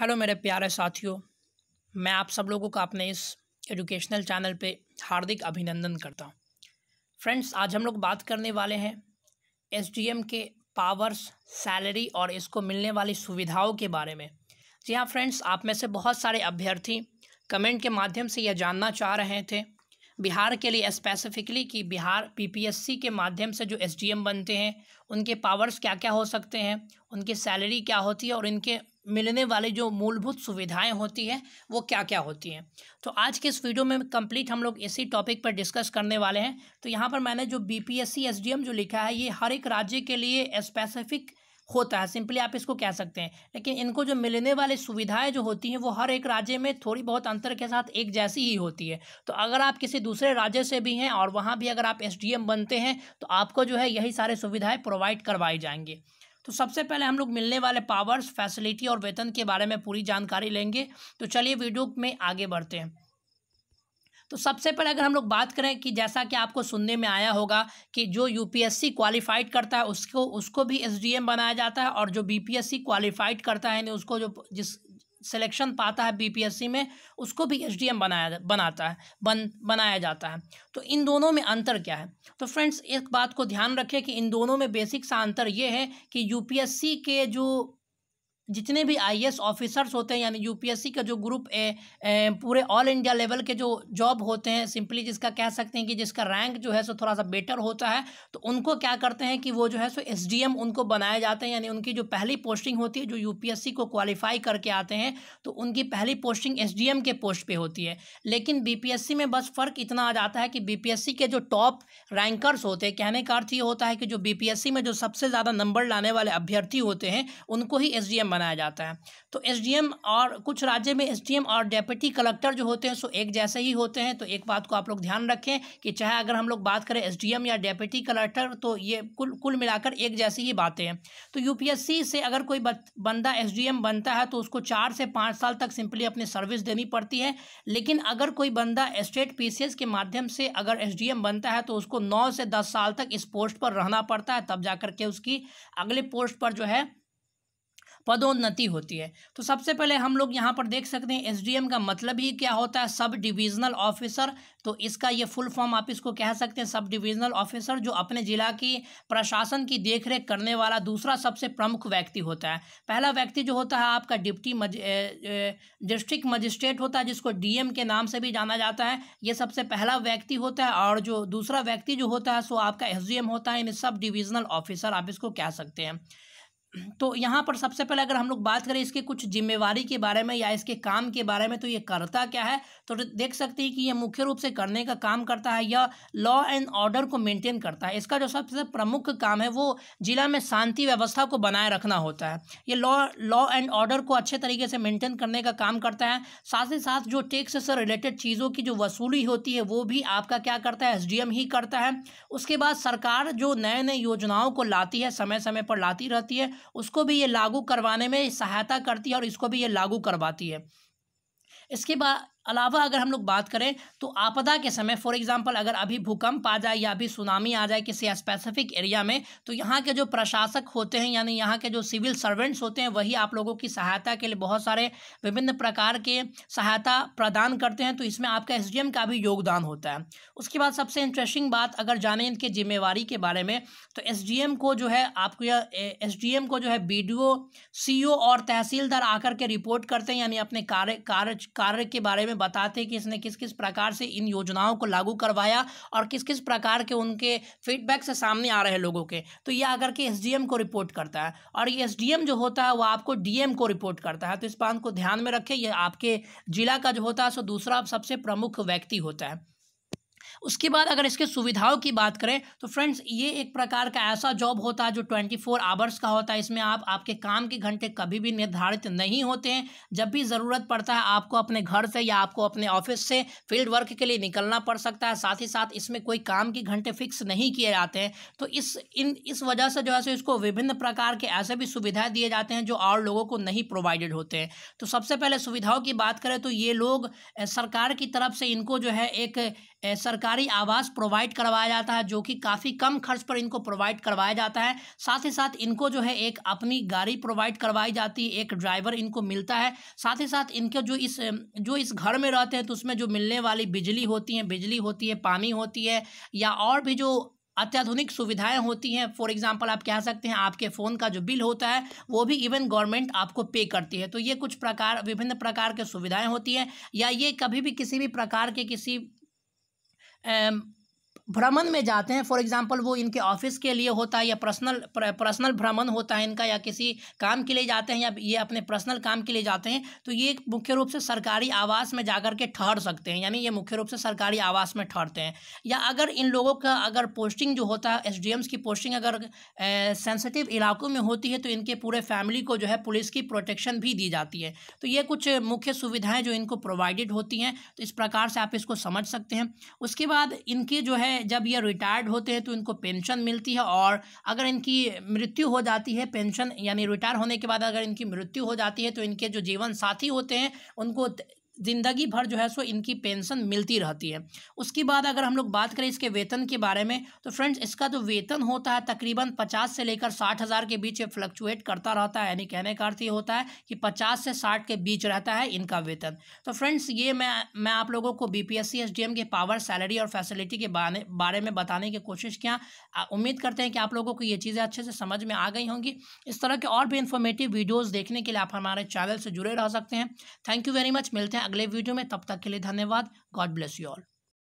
hello मेरे प्यारे साथियों मैं आप सब लोगों का अपने इस एजुकेशनल चैनल पे हार्दिक अभिनंदन करता हूँ फ्रेंड्स आज हम लोग बात करने वाले हैं एस के पावर्स सैलरी और इसको मिलने वाली सुविधाओं के बारे में जी हाँ फ्रेंड्स आप में से बहुत सारे अभ्यर्थी कमेंट के माध्यम से यह जानना चाह रहे थे बिहार के लिए स्पेसिफिकली कि बिहार पीपीएससी के माध्यम से जो एसडीएम बनते हैं उनके पावर्स क्या क्या हो सकते हैं उनकी सैलरी क्या होती है और इनके मिलने वाली जो मूलभूत सुविधाएं होती हैं वो क्या क्या होती हैं तो आज के इस वीडियो में कंप्लीट हम लोग इसी टॉपिक पर डिस्कस करने वाले हैं तो यहाँ पर मैंने जो बी पी एस जो लिखा है ये हर एक राज्य के लिए स्पेसिफिक होता है सिंपली आप इसको कह सकते हैं लेकिन इनको जो मिलने वाली सुविधाएं जो होती हैं वो हर एक राज्य में थोड़ी बहुत अंतर के साथ एक जैसी ही होती है तो अगर आप किसी दूसरे राज्य से भी हैं और वहाँ भी अगर आप एसडीएम बनते हैं तो आपको जो है यही सारे सुविधाएं प्रोवाइड करवाई जाएंगी तो सबसे पहले हम लोग मिलने वाले पावर्स फैसिलिटी और वेतन के बारे में पूरी जानकारी लेंगे तो चलिए वीडियो में आगे बढ़ते हैं तो सबसे पहले अगर हम लोग बात करें कि जैसा कि आपको सुनने में आया होगा कि जो यूपीएससी क्वालिफाइड करता है उसको उसको भी एसडीएम बनाया जाता है और जो बीपीएससी क्वालिफाइड करता है यानी उसको जो जिस सिलेक्शन पाता है बीपीएससी में उसको भी एसडीएम बनाया बनाता है बन बनाया जाता है तो इन दोनों में अंतर क्या है तो फ्रेंड्स एक बात को ध्यान रखें कि इन दोनों में बेसिक सा अंतर ये है कि यूपीएससी के जो जितने भी आईएएस ऑफिसर्स होते हैं यानी यूपीएससी का जो ग्रुप ए, ए पूरे ऑल इंडिया लेवल के जो जॉब होते हैं सिंपली जिसका कह सकते हैं कि जिसका रैंक जो है सो थोड़ा सा बेटर होता है तो उनको क्या करते हैं कि वो जो है सो एसडीएम उनको बनाए जाते हैं यानी उनकी जो पहली पोस्टिंग होती है जो यू को क्वालिफाई करके आते हैं तो उनकी पहली पोस्टिंग एस के पोस्ट पर होती है लेकिन बी में बस फ़र्क इतना आ जाता है कि बी के जो टॉप रैंकर्स होते हैं कहने का अर्थ ये होता है कि जो बी में जो सबसे ज़्यादा नंबर लाने वाले अभ्यर्थी होते हैं उनको ही एस बनाया जाता है तो एसडीएम और कुछ राज्य में एसडीएम और डेप्यूटी कलेक्टर जो होते हैं सो एक जैसे ही होते हैं तो एक बात को आप लोग ध्यान रखें कि चाहे अगर हम लोग बात करें एसडीएम या डेप्यूटी कलेक्टर तो ये कुल कुल मिलाकर एक जैसी ही बातें हैं तो यूपीएससी से अगर कोई बंदा एस बनता है तो उसको चार से पाँच साल तक सिंपली अपनी सर्विस देनी पड़ती है लेकिन अगर कोई बंदा स्टेट पी के माध्यम से अगर एस बनता है तो उसको नौ से दस साल तक इस पोस्ट पर रहना पड़ता है तब जा करके उसकी अगले पोस्ट पर जो है पदोन्नति होती है तो सबसे पहले हम लोग यहाँ पर देख सकते हैं एसडीएम का मतलब ही क्या होता है सब डिविजनल ऑफिसर तो इसका ये फुल फॉर्म आप इसको कह सकते हैं सब डिविजनल ऑफिसर जो अपने ज़िला की प्रशासन की देखरेख करने वाला दूसरा सबसे प्रमुख व्यक्ति होता है पहला व्यक्ति जो होता है आपका डिप्टी मज, डिस्ट्रिक्ट मजिस्ट्रेट होता है जिसको डीएम के नाम से भी जाना जाता है ये सबसे पहला व्यक्ति होता है और जो दूसरा व्यक्ति जो होता है सो आपका एस होता है इन सब डिविजनल ऑफिसर आप इसको कह सकते हैं तो यहाँ पर सबसे पहले अगर हम लोग बात करें इसके कुछ जिम्मेवारी के बारे में या इसके काम के बारे में तो ये करता क्या है तो देख सकते हैं कि ये मुख्य रूप से करने का काम करता है या लॉ एंड ऑर्डर को मेंटेन करता है इसका जो सबसे प्रमुख काम है वो जिला में शांति व्यवस्था को बनाए रखना होता है ये लॉ लॉ एंड ऑर्डर को अच्छे तरीके से मेंटेन करने का काम करता है साथ ही साथ जो टैक्स से रिलेटेड चीज़ों की जो वसूली होती है वो भी आपका क्या करता है एस ही करता है उसके बाद सरकार जो नए नए योजनाओं को लाती है समय समय पर लाती रहती है उसको भी ये लागू करवाने में सहायता करती है और इसको भी ये लागू करवाती है इसके बाद अलावा अगर हम लोग बात करें तो आपदा के समय फॉर एग्जांपल अगर अभी भूकंप आ जाए या अभी सुनामी आ जाए किसी स्पेसिफिक एरिया में तो यहाँ के जो प्रशासक होते हैं यानी यहाँ के जो सिविल सर्वेंट्स होते हैं वही आप लोगों की सहायता के लिए बहुत सारे विभिन्न प्रकार के सहायता प्रदान करते हैं तो इसमें आपका एस का भी योगदान होता है उसके बाद सबसे इंटरेस्टिंग बात अगर जाने इनके जिम्मेवारी के बारे में तो एस को जो है आपको एस डी को जो है बी डी और तहसीलदार आकर के रिपोर्ट करते हैं यानी अपने कार्य कार्य कार्य के बारे में में बताते कि इसने किस किस प्रकार से इन योजनाओं को लागू करवाया और किस किस प्रकार के उनके फीडबैक से सामने आ रहे लोगों के तो ये आकर के एस को रिपोर्ट करता है और ये एस जो होता है वो आपको डी को रिपोर्ट करता है तो इस बात को ध्यान में रखें यह आपके जिला का जो होता है सो दूसरा सबसे प्रमुख व्यक्ति होता है उसके बाद अगर इसके सुविधाओं की बात करें तो फ्रेंड्स ये एक प्रकार का ऐसा जॉब होता है जो ट्वेंटी फोर आवर्स का होता है इसमें आप आपके काम के घंटे कभी भी निर्धारित नहीं होते हैं जब भी ज़रूरत पड़ता है आपको अपने घर से या आपको अपने ऑफिस से फील्ड वर्क के लिए निकलना पड़ सकता है साथ ही साथ इसमें कोई काम के घंटे फिक्स नहीं किए जाते हैं तो इस इन इस वजह से जो है सो इसको विभिन्न प्रकार के ऐसे भी सुविधाएँ दिए जाते हैं जो और लोगों को नहीं प्रोवाइडेड होते हैं तो सबसे पहले सुविधाओं की बात करें तो ये लोग सरकार की तरफ से इनको जो है एक सरकारी आवास प्रोवाइड करवाया जाता है जो कि काफ़ी कम खर्च पर इनको प्रोवाइड करवाया जाता है साथ ही साथ इनको जो है एक अपनी गाड़ी प्रोवाइड करवाई जाती है एक ड्राइवर इनको मिलता है साथ ही साथ इनके जो इस जो इस घर में रहते हैं तो उसमें जो मिलने वाली बिजली होती है बिजली होती है पानी होती है या और भी जो अत्याधुनिक सुविधाएं होती हैं फॉर एग्जांपल आप कह सकते हैं आपके फ़ोन का जो बिल होता है वो भी इवन गवर्नमेंट आपको पे करती है तो ये कुछ प्रकार विभिन्न प्रकार के सुविधाएं होती हैं या ये कभी भी किसी भी प्रकार के किसी Um, भ्रमण में जाते हैं फॉर एग्जांपल वो इनके ऑफिस के लिए होता है या पर्सनल पर्सनल भ्रमण होता है इनका या किसी काम के लिए जाते हैं या ये अपने पर्सनल काम के लिए जाते हैं तो ये मुख्य रूप से सरकारी आवास में जा के ठहर सकते हैं यानी ये मुख्य रूप से सरकारी आवास में ठहरते हैं या अगर इन लोगों का अगर पोस्टिंग जो होता है एस की पोस्टिंग अगर सेंसिटिव इलाकों में होती है तो इनके पूरे फैमिली को जो है पुलिस की प्रोटेक्शन भी दी जाती है तो ये कुछ मुख्य सुविधाएं जो इनको प्रोवाइडेड होती हैं तो इस प्रकार से आप इसको समझ सकते हैं उसके बाद इनके जो है जब ये रिटायर्ड होते हैं तो इनको पेंशन मिलती है और अगर इनकी मृत्यु हो जाती है पेंशन यानी रिटायर होने के बाद अगर इनकी मृत्यु हो जाती है तो इनके जो जीवन साथी होते हैं उनको ज़िंदगी भर जो है सो इनकी पेंशन मिलती रहती है उसके बाद अगर हम लोग बात करें इसके वेतन के बारे में तो फ्रेंड्स इसका जो वेतन होता है तकरीबन पचास से लेकर साठ हज़ार के बीच ये फ्लक्चुएट करता रहता है यानी कहने का अर्थ ये होता है कि पचास से साठ के बीच रहता है इनका वेतन तो फ्रेंड्स ये मैं मैं आप लोगों को बी पी के पावर सैलरी और फैसिलिटी के बारे, बारे में बताने की कोशिश किया उम्मीद करते हैं कि आप लोगों को ये चीज़ें अच्छे से समझ में आ गई होंगी इस तरह के और भी इन्फॉर्मेटिव वीडियोज़ देखने के लिए आप हमारे चैनल से जुड़े रह सकते हैं थैंक यू वेरी मच मिलते हैं अगले वीडियो में तब तक के लिए धन्यवाद गॉड ब्लेस यू ऑल